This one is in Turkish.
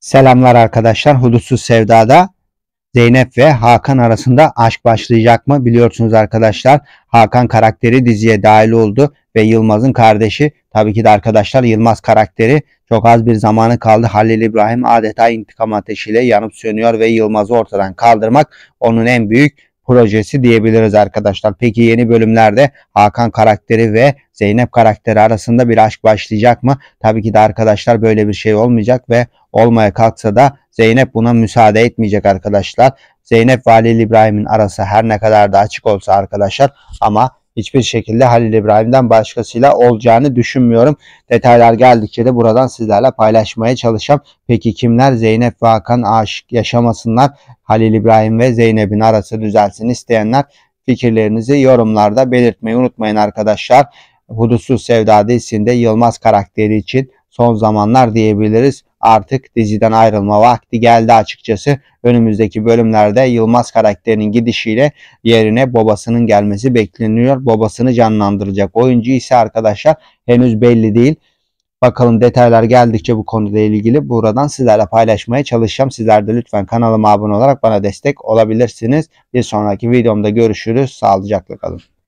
Selamlar arkadaşlar. Hudutsuz Sevda'da Zeynep ve Hakan arasında aşk başlayacak mı? Biliyorsunuz arkadaşlar Hakan karakteri diziye dahil oldu ve Yılmaz'ın kardeşi tabii ki de arkadaşlar Yılmaz karakteri çok az bir zamanı kaldı. Halil İbrahim adeta intikam ateşiyle yanıp sönüyor ve Yılmaz'ı ortadan kaldırmak onun en büyük projesi diyebiliriz arkadaşlar. Peki yeni bölümlerde Hakan karakteri ve Zeynep karakteri arasında bir aşk başlayacak mı? Tabii ki de arkadaşlar böyle bir şey olmayacak ve olmaya kalksa da Zeynep buna müsaade etmeyecek arkadaşlar. Zeynep ve İbrahim'in arası her ne kadar da açık olsa arkadaşlar ama hiçbir şekilde Halil İbrahim'den başkasıyla olacağını düşünmüyorum. Detaylar geldikçe de buradan sizlerle paylaşmaya çalışacağım. Peki kimler Zeynep ve Hakan aşık yaşamasınlar? Halil İbrahim ve Zeynep'in arası düzelsin isteyenler fikirlerinizi yorumlarda belirtmeyi unutmayın arkadaşlar. Hudutsuz Sevda dizisinde Yılmaz karakteri için son zamanlar diyebiliriz artık diziden ayrılma vakti geldi açıkçası. Önümüzdeki bölümlerde Yılmaz karakterinin gidişiyle yerine babasının gelmesi bekleniyor. Babasını canlandıracak oyuncu ise arkadaşlar henüz belli değil. Bakalım detaylar geldikçe bu konuyla ilgili buradan sizlerle paylaşmaya çalışacağım. Sizler de lütfen kanalıma abone olarak bana destek olabilirsiniz. Bir sonraki videomda görüşürüz. Sağlıcakla kalın.